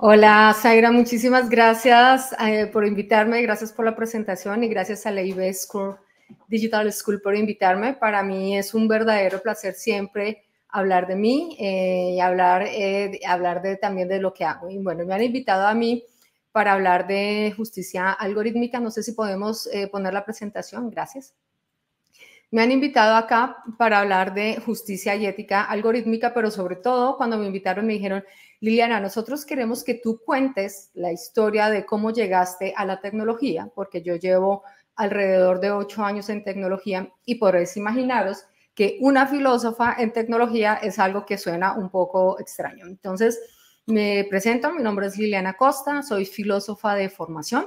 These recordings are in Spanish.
Hola, Zaira, muchísimas gracias eh, por invitarme, gracias por la presentación y gracias a la IB School, Digital School por invitarme. Para mí es un verdadero placer siempre hablar de mí eh, y hablar, eh, hablar de, también de lo que hago. Y bueno, me han invitado a mí para hablar de justicia algorítmica. No sé si podemos poner la presentación, gracias. Me han invitado acá para hablar de justicia y ética algorítmica, pero sobre todo cuando me invitaron me dijeron, Liliana, nosotros queremos que tú cuentes la historia de cómo llegaste a la tecnología, porque yo llevo alrededor de ocho años en tecnología y podréis imaginaros que una filósofa en tecnología es algo que suena un poco extraño. Entonces, me presento, mi nombre es Liliana Costa, soy filósofa de formación.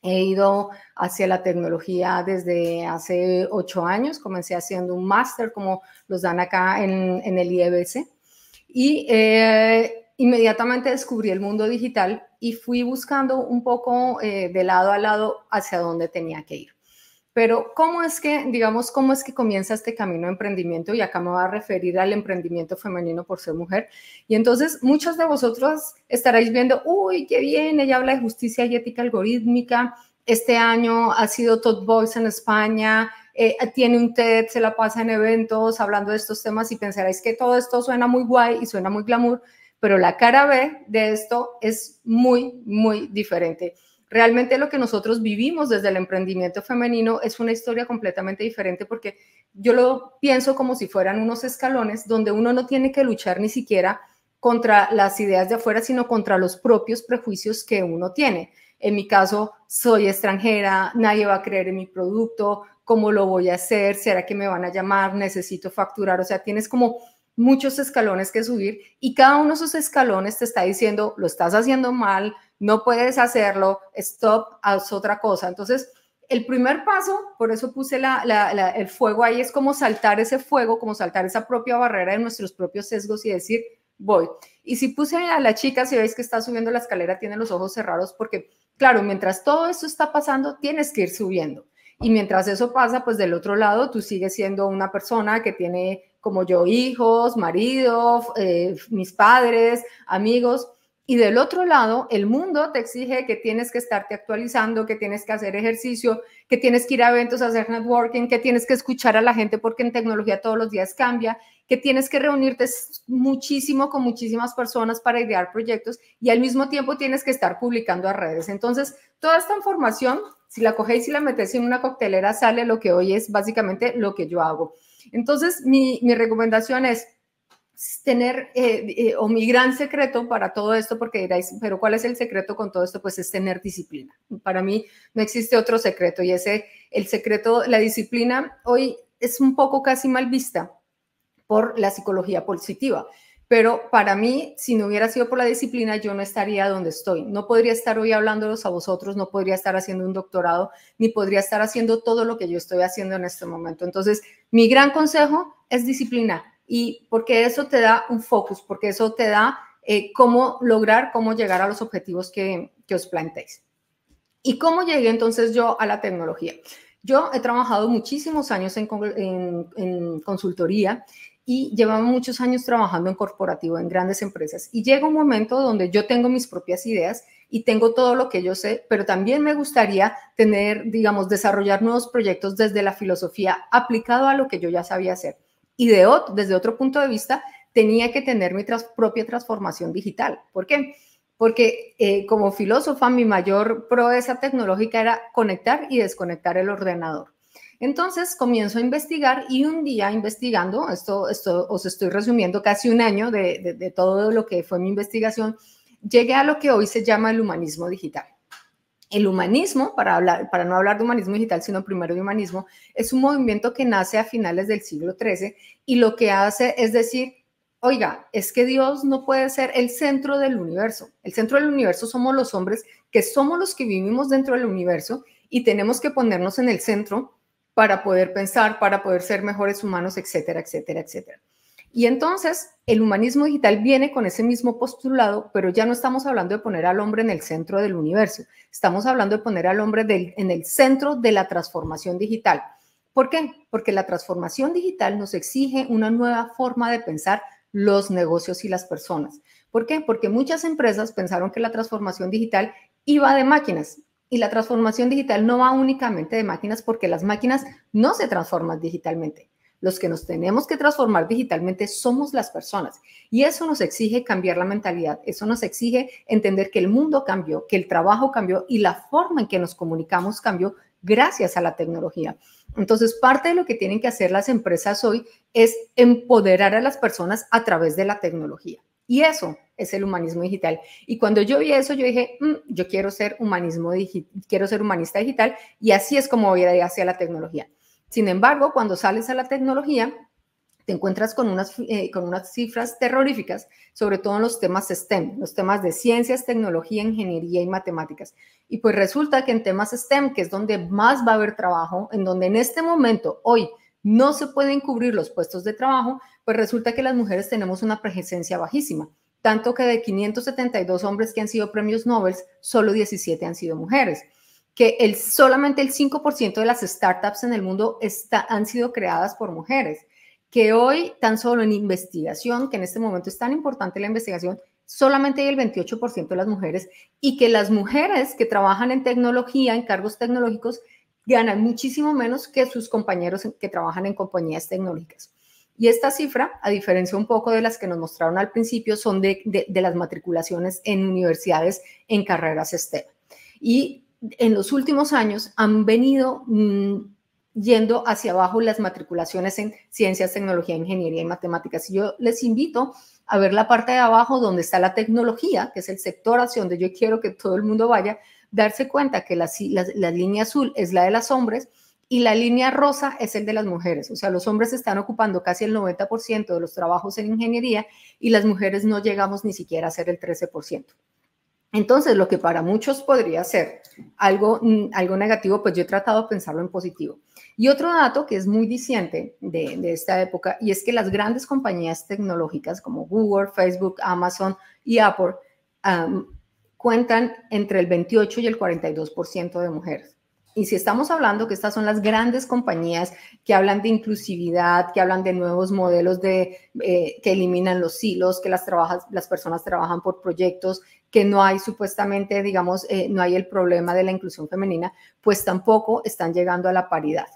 He ido hacia la tecnología desde hace ocho años, comencé haciendo un máster como los dan acá en, el IEBC. Y eh, inmediatamente descubrí el mundo digital y fui buscando un poco eh, de lado a lado hacia dónde tenía que ir. Pero ¿cómo es que, digamos, cómo es que comienza este camino de emprendimiento? Y acá me va a referir al emprendimiento femenino por ser mujer. Y entonces muchos de vosotros estaréis viendo, uy, qué bien, ella habla de justicia y ética algorítmica. Este año ha sido Top Voice en España, eh, tiene un TED, se la pasa en eventos hablando de estos temas y pensaréis que todo esto suena muy guay y suena muy glamour, pero la cara B de esto es muy, muy diferente. Realmente lo que nosotros vivimos desde el emprendimiento femenino es una historia completamente diferente porque yo lo pienso como si fueran unos escalones donde uno no tiene que luchar ni siquiera contra las ideas de afuera, sino contra los propios prejuicios que uno tiene. En mi caso, soy extranjera, nadie va a creer en mi producto, cómo lo voy a hacer, será que me van a llamar, necesito facturar, o sea, tienes como muchos escalones que subir y cada uno de esos escalones te está diciendo, lo estás haciendo mal, no puedes hacerlo, stop, haz otra cosa. Entonces, el primer paso, por eso puse el fuego ahí, es como saltar ese fuego, como saltar esa propia barrera de nuestros propios sesgos y decir, voy. Y si puse a la chica, si veis que está subiendo la escalera, tiene los ojos cerrados porque, claro, mientras todo esto está pasando, tienes que ir subiendo. Y mientras eso pasa, pues del otro lado, tú sigues siendo una persona que tiene como yo, hijos, maridos eh, mis padres, amigos. Y del otro lado, el mundo te exige que tienes que estarte actualizando, que tienes que hacer ejercicio, que tienes que ir a eventos, hacer networking, que tienes que escuchar a la gente porque en tecnología todos los días cambia, que tienes que reunirte muchísimo con muchísimas personas para idear proyectos y al mismo tiempo tienes que estar publicando a redes. Entonces, toda esta información, si la cogéis y la metéis en una coctelera, sale lo que hoy es básicamente lo que yo hago. Entonces, mi, recomendación es tener, eh, eh, o mi gran secreto para todo esto, porque diréis, pero ¿cuál es el secreto con todo esto? Pues es tener disciplina. Para mí no existe otro secreto y ese, el secreto, la disciplina hoy es un poco casi mal vista por la psicología positiva pero para mí, si no hubiera sido por la disciplina, yo no estaría donde estoy. No podría estar hoy hablándolos a vosotros, no podría estar haciendo un doctorado, ni podría estar haciendo todo lo que yo estoy haciendo en este momento. Entonces, mi gran consejo es disciplina y porque eso te da un focus, porque eso te da eh, cómo lograr, cómo llegar a los objetivos que, os plantéis. ¿Y cómo llegué entonces yo a la tecnología? Yo he trabajado muchísimos años en, en consultoría y llevaba muchos años trabajando en corporativo, en grandes empresas. Y llega un momento donde yo tengo mis propias ideas y tengo todo lo que yo sé, pero también me gustaría tener, digamos, desarrollar nuevos proyectos desde la filosofía aplicado a lo que yo ya sabía hacer. Y desde otro punto de vista, tenía que tener mi propia transformación digital. ¿Por qué? Porque eh, como filósofa, mi mayor proeza tecnológica era conectar y desconectar el ordenador entonces comienzo a investigar y un día investigando, esto, esto os estoy resumiendo casi un año de, todo lo que fue mi investigación, llegué a lo que hoy se llama el humanismo digital. El humanismo, para, hablar, para no hablar de humanismo digital, sino primero de humanismo, es un movimiento que nace a finales del siglo XIII y lo que hace es decir, oiga, es que Dios no puede ser el centro del universo. El centro del universo somos los hombres, que somos los que vivimos dentro del universo y tenemos que ponernos en el centro para poder pensar, para poder ser mejores humanos, etcétera, etcétera, etcétera. Y entonces el humanismo digital viene con ese mismo postulado, pero ya no estamos hablando de poner al hombre en el centro del universo, estamos hablando de poner al hombre en el centro de la transformación digital. ¿Por qué? Porque la transformación digital nos exige una nueva forma de pensar los negocios y las personas. ¿Por qué? Porque muchas empresas pensaron que la transformación digital iba de máquinas y la transformación digital no va únicamente de máquinas porque las máquinas no se transforman digitalmente. Los que nos tenemos que transformar digitalmente somos las personas. Y eso nos exige cambiar la mentalidad, eso nos exige entender que el mundo cambió, que el trabajo cambió y la forma en que nos comunicamos cambió gracias a la tecnología. Entonces, parte de lo que tienen que hacer las empresas hoy es empoderar a las personas a través de la tecnología. Y eso es el humanismo digital. Y cuando yo vi eso, yo dije, mm, yo quiero ser, humanismo quiero ser humanista digital y así es como voy a ir hacia la tecnología. Sin embargo, cuando sales a la tecnología, te encuentras con unas, eh, con unas cifras terroríficas, sobre todo en los temas STEM, los temas de ciencias, tecnología, ingeniería y matemáticas. Y pues resulta que en temas STEM, que es donde más va a haber trabajo, en donde en este momento, hoy, no se pueden cubrir los puestos de trabajo, pues resulta que las mujeres tenemos una presencia bajísima, tanto que de 572 hombres que han sido premios Nobel, solo 17 han sido mujeres, que el, solamente el 5% de las startups en el mundo está, han sido creadas por mujeres, que hoy tan solo en investigación, que en este momento es tan importante la investigación, solamente hay el 28% de las mujeres y que las mujeres que trabajan en tecnología, en cargos tecnológicos, ganan muchísimo menos que sus compañeros que trabajan en compañías tecnológicas. Y esta cifra, a diferencia un poco de las que nos mostraron al principio, son de, las matriculaciones en universidades en carreras STEM. Y en los últimos años han venido mm, yendo hacia abajo las matriculaciones en ciencias, tecnología, ingeniería y matemáticas. Y yo les invito a ver la parte de abajo donde está la tecnología, que es el sector hacia donde yo quiero que todo el mundo vaya, darse cuenta que la, línea azul es la de las hombres y la línea rosa es el de las mujeres. O sea, los hombres están ocupando casi el 90% de los trabajos en ingeniería y las mujeres no llegamos ni siquiera a ser el 13%. Entonces, lo que para muchos podría ser algo, mm, algo negativo, pues yo he tratado de pensarlo en positivo. Y otro dato que es muy diciente de, esta época, y es que las grandes compañías tecnológicas como Google, Facebook, Amazon y Apple cuentan entre el 28 y el 42% de mujeres. Y si estamos hablando que estas son las grandes compañías que hablan de inclusividad, que hablan de nuevos modelos de, eh, que eliminan los silos, que las, trabajas, las personas trabajan por proyectos, que no hay supuestamente, digamos, eh, no hay el problema de la inclusión femenina, pues tampoco están llegando a la paridad.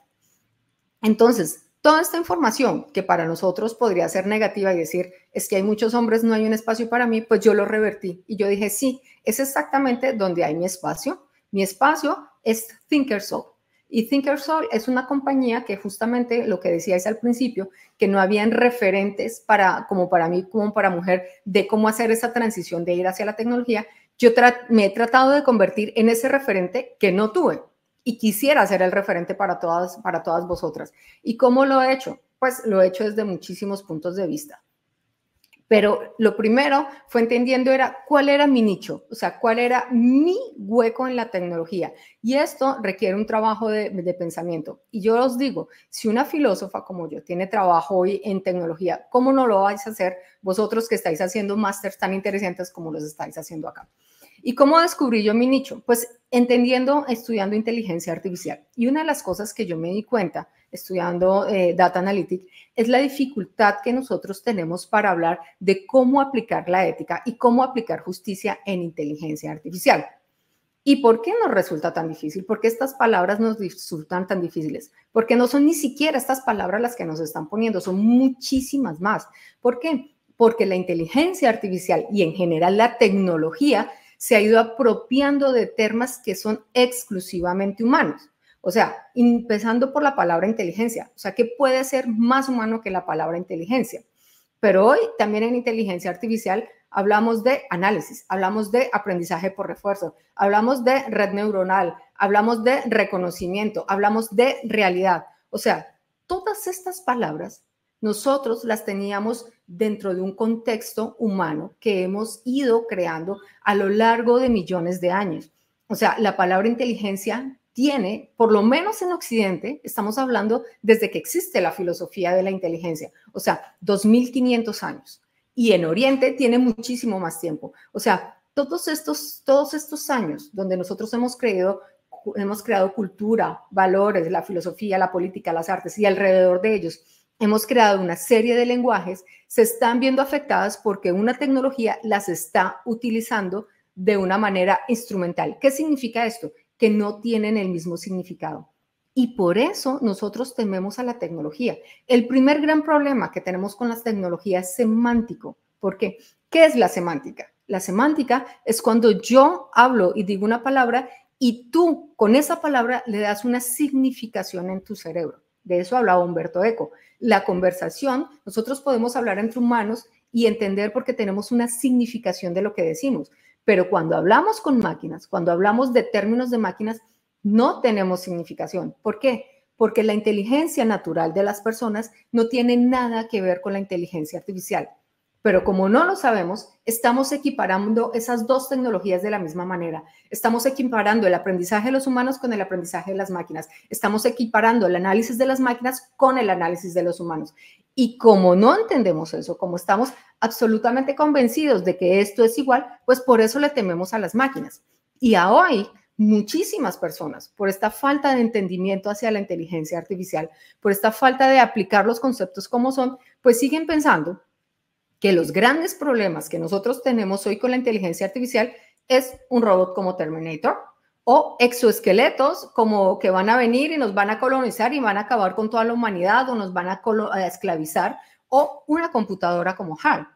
Entonces, Toda esta información que para nosotros podría ser negativa y decir, es que hay muchos hombres, no hay un espacio para mí, pues yo lo revertí y yo dije, sí, es exactamente donde hay mi espacio. Mi espacio es Thinkersoul. Y Thinkersoul es una compañía que justamente lo que decíais al principio, que no habían referentes para, como para mí, como para mujer, de cómo hacer esa transición de ir hacia la tecnología. Yo me he tratado de convertir en ese referente que no tuve y quisiera ser el referente para todas, para todas vosotras. ¿Y cómo lo he hecho? Pues lo he hecho desde muchísimos puntos de vista. Pero lo primero fue entendiendo era cuál era mi nicho, o sea, cuál era mi hueco en la tecnología. Y esto requiere un trabajo de, pensamiento. Y yo os digo, si una filósofa como yo tiene trabajo hoy en tecnología, ¿cómo no lo vais a hacer vosotros que estáis haciendo másteres tan interesantes como los estáis haciendo acá? ¿Y cómo descubrí yo mi nicho? Pues entendiendo, estudiando inteligencia artificial. Y una de las cosas que yo me di cuenta estudiando eh, Data Analytics es la dificultad que nosotros tenemos para hablar de cómo aplicar la ética y cómo aplicar justicia en inteligencia artificial. ¿Y por qué nos resulta tan difícil? ¿Por qué estas palabras nos resultan tan difíciles? Porque no son ni siquiera estas palabras las que nos están poniendo, son muchísimas más. ¿Por qué? Porque la inteligencia artificial y en general la tecnología se ha ido apropiando de temas que son exclusivamente humanos. O sea, empezando por la palabra inteligencia, o sea, que puede ser más humano que la palabra inteligencia. Pero hoy también en inteligencia artificial hablamos de análisis, hablamos de aprendizaje por refuerzo, hablamos de red neuronal, hablamos de reconocimiento, hablamos de realidad. O sea, todas estas palabras nosotros las teníamos dentro de un contexto humano que hemos ido creando a lo largo de millones de años. O sea, la palabra inteligencia tiene, por lo menos en Occidente, estamos hablando desde que existe la filosofía de la inteligencia, o sea, 2500 años. Y en Oriente tiene muchísimo más tiempo. O sea, todos estos, todos estos años donde nosotros hemos creído hemos creado cultura, valores, la filosofía, la política, las artes y alrededor de ellos hemos creado una serie de lenguajes, se están viendo afectadas porque una tecnología las está utilizando de una manera instrumental. ¿Qué significa esto? Que no tienen el mismo significado. Y por eso nosotros tememos a la tecnología. El primer gran problema que tenemos con las tecnologías es semántico. ¿Por qué? ¿Qué es la semántica? La semántica es cuando yo hablo y digo una palabra y tú con esa palabra le das una significación en tu cerebro. De eso hablaba Humberto Eco. La conversación, nosotros podemos hablar entre humanos y entender porque tenemos una significación de lo que decimos, pero cuando hablamos con máquinas, cuando hablamos de términos de máquinas, no tenemos significación. ¿Por qué? Porque la inteligencia natural de las personas no tiene nada que ver con la inteligencia artificial. Pero como no lo sabemos, estamos equiparando esas dos tecnologías de la misma manera. Estamos equiparando el aprendizaje de los humanos con el aprendizaje de las máquinas. Estamos equiparando el análisis de las máquinas con el análisis de los humanos. Y como no entendemos eso, como estamos absolutamente convencidos de que esto es igual, pues por eso le tememos a las máquinas. Y hoy muchísimas personas por esta falta de entendimiento hacia la inteligencia artificial, por esta falta de aplicar los conceptos como son, pues siguen pensando que los grandes problemas que nosotros tenemos hoy con la inteligencia artificial es un robot como Terminator o exoesqueletos como que van a venir y nos van a colonizar y van a acabar con toda la humanidad o nos van a, esclavizar o una computadora como HAL.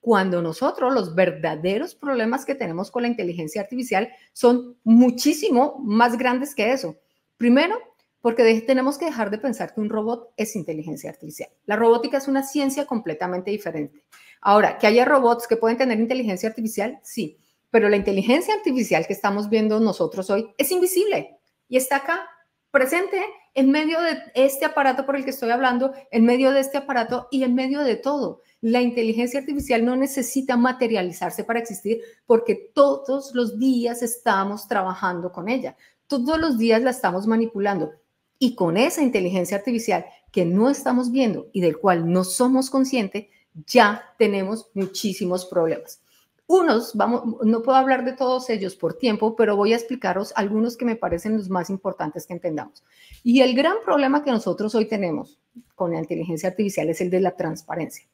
Cuando nosotros los verdaderos problemas que tenemos con la inteligencia artificial son muchísimo más grandes que eso. Primero, porque tenemos que dejar de pensar que un robot es inteligencia artificial. La robótica es una ciencia completamente diferente. Ahora, que haya robots que pueden tener inteligencia artificial, sí, pero la inteligencia artificial que estamos viendo nosotros hoy es invisible y está acá presente en medio de este aparato por el que estoy hablando, en medio de este aparato y en medio de todo. La inteligencia artificial no necesita materializarse para existir porque todos los días estamos trabajando con ella, todos los días la estamos manipulando. Y con esa inteligencia artificial que no estamos viendo y del cual no somos conscientes, ya tenemos muchísimos problemas. Unos, vamos, no puedo hablar de todos ellos por tiempo, pero voy a explicaros algunos que me parecen los más importantes que entendamos. Y el gran problema que nosotros hoy tenemos con la inteligencia artificial es el de la transparencia.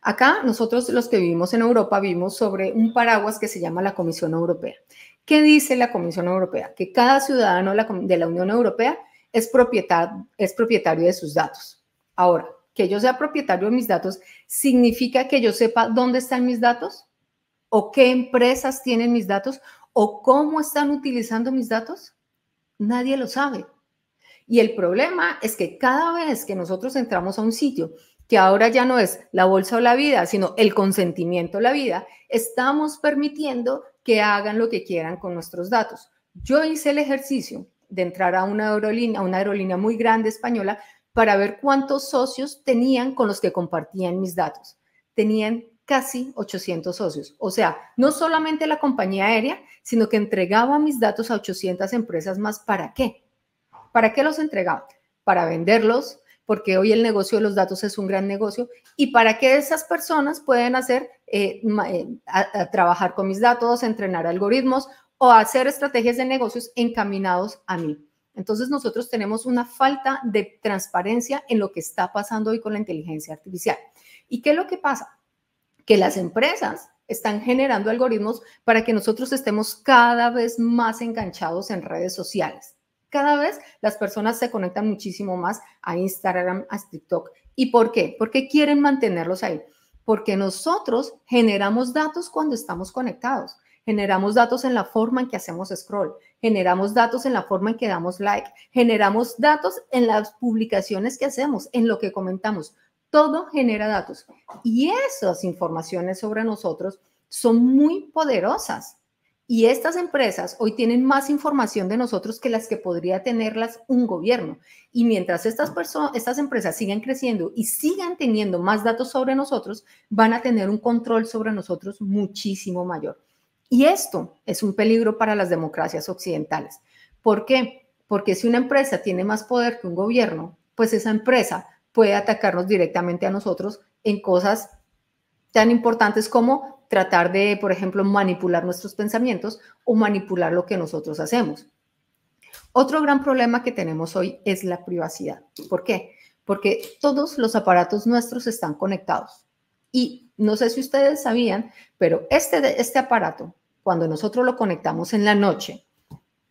Acá nosotros los que vivimos en Europa vimos sobre un paraguas que se llama la Comisión Europea. ¿Qué dice la Comisión Europea? Que cada ciudadano de la Unión Europea es, propietario, es propietario de sus datos. Ahora, que yo sea propietario de mis datos, significa que yo sepa dónde están mis datos o qué empresas tienen mis datos o cómo están utilizando mis datos. Nadie lo sabe. Y el problema es que cada vez que nosotros entramos a un sitio que ahora ya no es la bolsa o la vida, sino el consentimiento o la vida, estamos permitiendo que hagan lo que quieran con nuestros datos. Yo hice el ejercicio de entrar a una aerolínea, una aerolínea muy grande española, para ver cuántos socios tenían con los que compartían mis datos. Tenían casi 800 socios. O sea, no solamente la compañía aérea, sino que entregaba mis datos a 800 empresas más. ¿Para qué? ¿Para qué los entregaba? Para venderlos, porque hoy el negocio de los datos es un gran negocio, y para qué esas personas pueden hacer, eh, eh, trabajar con mis datos, entrenar algoritmos o hacer estrategias de negocios encaminados a mí. Entonces nosotros tenemos una falta de transparencia en lo que está pasando hoy con la inteligencia artificial. ¿Y qué es lo que pasa? Que las empresas están generando algoritmos para que nosotros estemos cada vez más enganchados en redes sociales. Cada vez las personas se conectan muchísimo más a Instagram, a TikTok. ¿Y por qué? Porque quieren mantenerlos ahí. Porque nosotros generamos datos cuando estamos conectados. Generamos datos en la forma en que hacemos scroll, generamos datos en la forma en que damos like, generamos datos en las publicaciones que hacemos, en lo que comentamos. Todo genera datos. Y esas informaciones sobre nosotros son muy poderosas. Y estas empresas hoy tienen más información de nosotros que las que podría tenerlas un gobierno. Y mientras estas, estas empresas sigan creciendo y sigan teniendo más datos sobre nosotros, van a tener un control sobre nosotros muchísimo mayor. Y esto es un peligro para las democracias occidentales. ¿Por qué? Porque si una empresa tiene más poder que un gobierno, pues esa empresa puede atacarnos directamente a nosotros en cosas tan importantes como tratar de, por ejemplo, manipular nuestros pensamientos o manipular lo que nosotros hacemos. Otro gran problema que tenemos hoy es la privacidad. ¿Por qué? Porque todos los aparatos nuestros están conectados. Y no sé si ustedes sabían, pero este, este aparato cuando nosotros lo conectamos en la noche,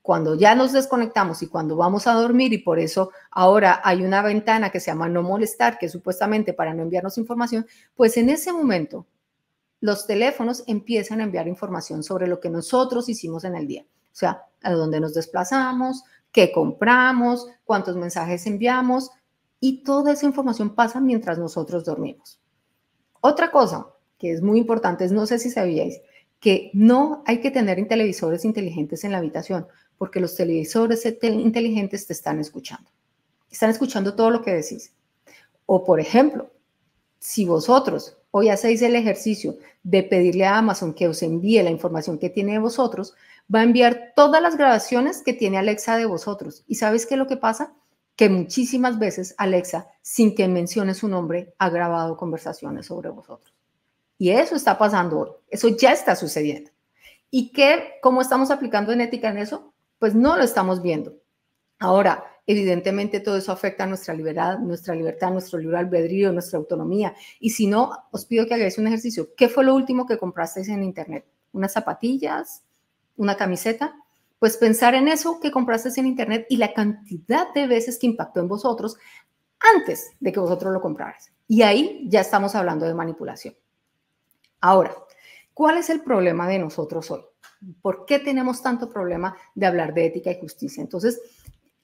cuando ya nos desconectamos y cuando vamos a dormir y por eso ahora hay una ventana que se llama no molestar, que supuestamente para no enviarnos información, pues en ese momento los teléfonos empiezan a enviar información sobre lo que nosotros hicimos en el día, o sea, a dónde nos desplazamos, qué compramos, cuántos mensajes enviamos y toda esa información pasa mientras nosotros dormimos. Otra cosa que es muy importante, no sé si sabíais, que no hay que tener televisores inteligentes en la habitación, porque los televisores e inteligentes te están escuchando. Están escuchando todo lo que decís. O, por ejemplo, si vosotros hoy hacéis el ejercicio de pedirle a Amazon que os envíe la información que tiene de vosotros, va a enviar todas las grabaciones que tiene Alexa de vosotros. ¿Y sabes qué es lo que pasa? Que muchísimas veces Alexa, sin que mencione su nombre, ha grabado conversaciones sobre vosotros. Y eso está pasando hoy, eso ya está sucediendo. ¿Y qué, cómo estamos aplicando en ética en eso? Pues no lo estamos viendo. Ahora, evidentemente todo eso afecta a nuestra libertad, nuestra libertad, nuestro libre albedrío, nuestra autonomía. Y si no, os pido que hagáis un ejercicio. ¿Qué fue lo último que comprasteis en Internet? ¿Unas zapatillas? ¿Una camiseta? Pues pensar en eso que comprasteis en Internet y la cantidad de veces que impactó en vosotros antes de que vosotros lo compraras. Y ahí ya estamos hablando de manipulación. Ahora, ¿cuál es el problema de nosotros hoy? ¿Por qué tenemos tanto problema de hablar de ética y justicia? Entonces,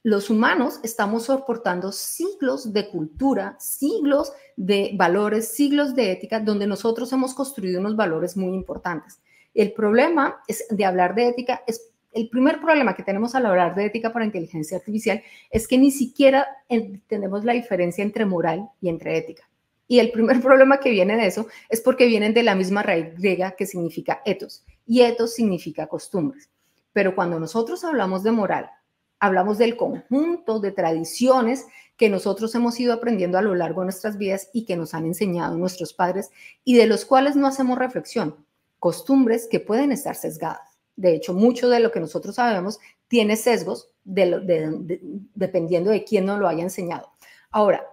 los humanos estamos soportando siglos de cultura, siglos de valores, siglos de ética, donde nosotros hemos construido unos valores muy importantes. El problema es de hablar de ética es el primer problema que tenemos al hablar de ética para inteligencia artificial es que ni siquiera entendemos la diferencia entre moral y entre ética. Y el primer problema que viene de eso es porque vienen de la misma raíz griega que significa etos. Y etos significa costumbres. Pero cuando nosotros hablamos de moral, hablamos del conjunto de tradiciones que nosotros hemos ido aprendiendo a lo largo de nuestras vidas y que nos han enseñado nuestros padres y de los cuales no hacemos reflexión. Costumbres que pueden estar sesgadas. De hecho, mucho de lo que nosotros sabemos tiene sesgos dependiendo de quién nos lo haya enseñado. Ahora,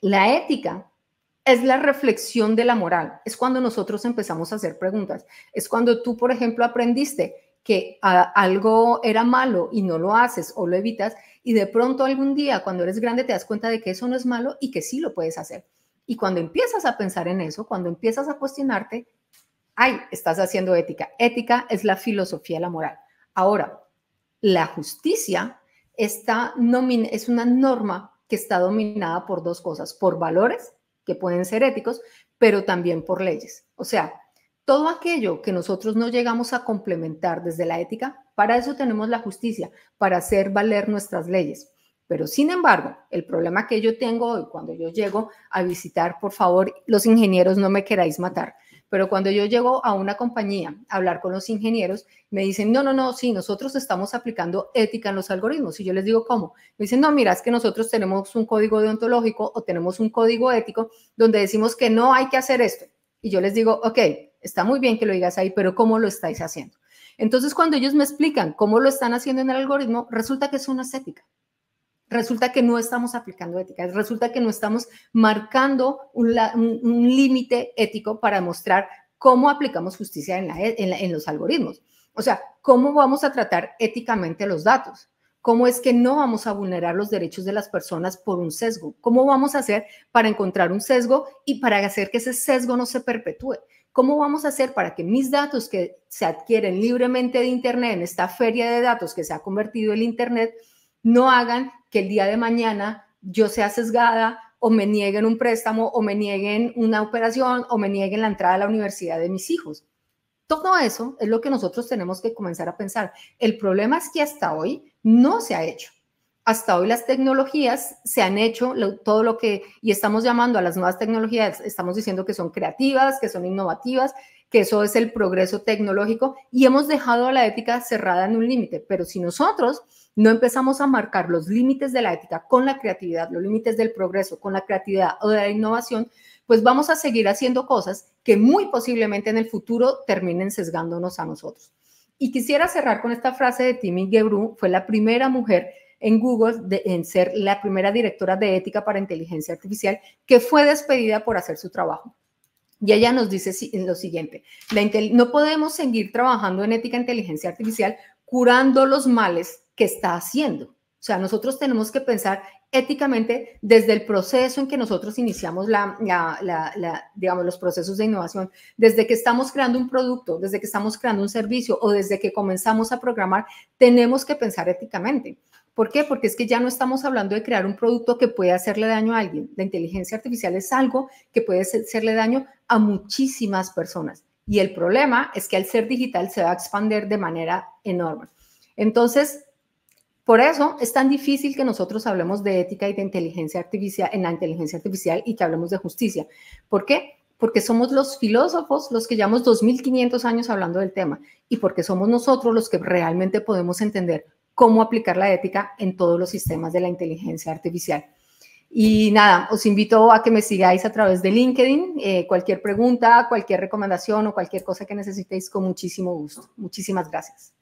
la ética es la reflexión de la moral. Es cuando nosotros empezamos a hacer preguntas. Es cuando tú, por ejemplo, aprendiste que ah, algo era malo y no lo haces o lo evitas y de pronto algún día cuando eres grande te das cuenta de que eso no es malo y que sí lo puedes hacer. Y cuando empiezas a pensar en eso, cuando empiezas a cuestionarte, ay, estás haciendo ética. Ética es la filosofía de la moral. Ahora, la justicia está es una norma que está dominada por dos cosas, por valores que pueden ser éticos, pero también por leyes. O sea, todo aquello que nosotros no llegamos a complementar desde la ética, para eso tenemos la justicia, para hacer valer nuestras leyes. Pero sin embargo, el problema que yo tengo hoy cuando yo llego a visitar, por favor, los ingenieros no me queráis matar, pero cuando yo llego a una compañía a hablar con los ingenieros, me dicen, no, no, no, sí, nosotros estamos aplicando ética en los algoritmos. Y yo les digo, ¿cómo? Me dicen, no, mira, es que nosotros tenemos un código deontológico o tenemos un código ético donde decimos que no hay que hacer esto. Y yo les digo, ok, está muy bien que lo digas ahí, pero ¿cómo lo estáis haciendo? Entonces, cuando ellos me explican cómo lo están haciendo en el algoritmo, resulta que es una ética resulta que no estamos aplicando ética, resulta que no estamos marcando un, límite ético para mostrar cómo aplicamos justicia en, la, en, en los algoritmos. O sea, ¿cómo vamos a tratar éticamente los datos? ¿Cómo es que no vamos a vulnerar los derechos de las personas por un sesgo? ¿Cómo vamos a hacer para encontrar un sesgo y para hacer que ese sesgo no se perpetúe? ¿Cómo vamos a hacer para que mis datos que se adquieren libremente de Internet, en esta feria de datos que se ha convertido el Internet, no hagan que el día de mañana yo sea sesgada o me nieguen un préstamo o me nieguen una operación o me nieguen la entrada a la universidad de mis hijos. Todo eso es lo que nosotros tenemos que comenzar a pensar. El problema es que hasta hoy no se ha hecho. Hasta hoy las tecnologías se han hecho todo lo que, y estamos llamando a las nuevas tecnologías, estamos diciendo que son creativas, que son innovativas, que eso es el progreso tecnológico, y hemos dejado la ética cerrada en un límite. Pero si nosotros no empezamos a marcar los límites de la ética con la creatividad, los límites del progreso con la creatividad o de la innovación, pues vamos a seguir haciendo cosas que muy posiblemente en el futuro terminen sesgándonos a nosotros. Y quisiera cerrar con esta frase de Timmy Gebru, fue la primera mujer en Google en ser la primera directora de ética para inteligencia artificial que fue despedida por hacer su trabajo. Y ella nos dice lo siguiente, no podemos seguir trabajando en ética e inteligencia artificial curando los males que está haciendo. O sea, nosotros tenemos que pensar éticamente desde el proceso en que nosotros iniciamos la, digamos, los procesos de innovación, desde que estamos creando un producto, desde que estamos creando un servicio o desde que comenzamos a programar, tenemos que pensar éticamente. ¿Por qué? Porque es que ya no estamos hablando de crear un producto que puede hacerle daño a alguien. La inteligencia artificial es algo que puede hacerle daño a muchísimas personas. Y el problema es que al ser digital se va a expandir de manera enorme. Entonces, por eso es tan difícil que nosotros hablemos de ética y de inteligencia artificial en la inteligencia artificial y que hablemos de justicia. ¿Por qué? Porque somos los filósofos los que llevamos 2.500 años hablando del tema y porque somos nosotros los que realmente podemos entender cómo aplicar la ética en todos los sistemas de la inteligencia artificial. Y nada, os invito a que me sigáis a través de LinkedIn. Eh, cualquier pregunta, cualquier recomendación o cualquier cosa que necesitéis, con muchísimo gusto. Muchísimas gracias.